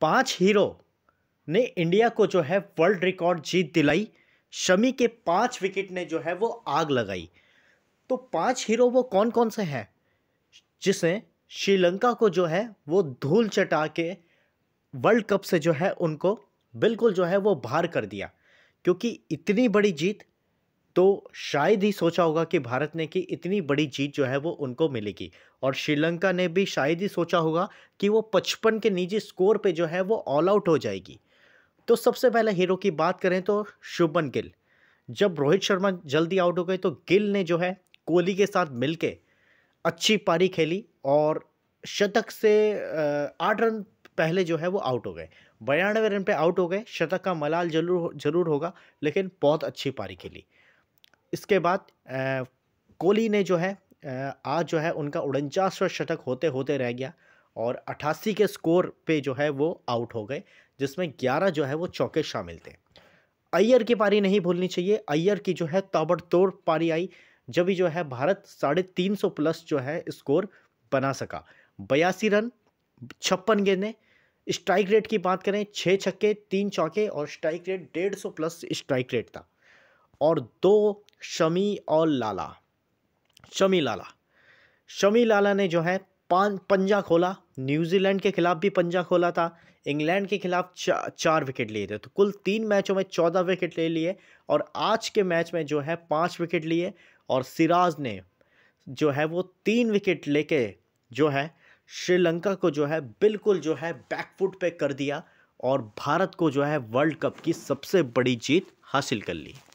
पांच हीरो ने इंडिया को जो है वर्ल्ड रिकॉर्ड जीत दिलाई शमी के पांच विकेट ने जो है वो आग लगाई तो पांच हीरो वो कौन कौन से हैं जिसने श्रीलंका को जो है वो धूल चटा के वर्ल्ड कप से जो है उनको बिल्कुल जो है वो बाहर कर दिया क्योंकि इतनी बड़ी जीत तो शायद ही सोचा होगा कि भारत ने कि इतनी बड़ी जीत जो है वो उनको मिलेगी और श्रीलंका ने भी शायद ही सोचा होगा कि वो पचपन के निजी स्कोर पे जो है वो ऑल आउट हो जाएगी तो सबसे पहले हीरो की बात करें तो शुभन गिल जब रोहित शर्मा जल्दी आउट हो गए तो गिल ने जो है कोहली के साथ मिल अच्छी पारी खेली और शतक से आठ रन पहले जो है वो आउट हो गए बयानवे रन पे आउट हो गए शतक का मलाल जरूर जरूर होगा लेकिन बहुत अच्छी पारी खेली इसके बाद कोहली ने जो है आज जो है उनका उनचासवा शतक होते होते रह गया और अट्ठासी के स्कोर पे जो है वो आउट हो गए जिसमें ग्यारह जो है वो चौके शामिल थे अय्यर की पारी नहीं भूलनी चाहिए अय्यर की जो है ताबड़तोड़ पारी आई जब भी जो है भारत साढ़े तीन सौ प्लस जो है स्कोर बना सका बयासी रन छप्पन गेंदें स्ट्राइक रेट की बात करें छः छक्के तीन चौके और स्ट्राइक रेट डेढ़ सौ प्लस स्ट्राइक रेट था और दो शमी और लाला शमी लाला शमी लाला ने जो है पान पंजा खोला न्यूजीलैंड के खिलाफ भी पंजा खोला था इंग्लैंड के खिलाफ चा, चार विकेट लिए थे तो कुल तीन मैचों में चौदह विकेट ले लिए और आज के मैच में जो है पाँच विकेट लिए और सिराज ने जो है वो तीन विकेट लेके जो है श्रीलंका को जो है बिल्कुल जो है बैकफुट पे कर दिया और भारत को जो है वर्ल्ड कप की सबसे बड़ी जीत हासिल कर ली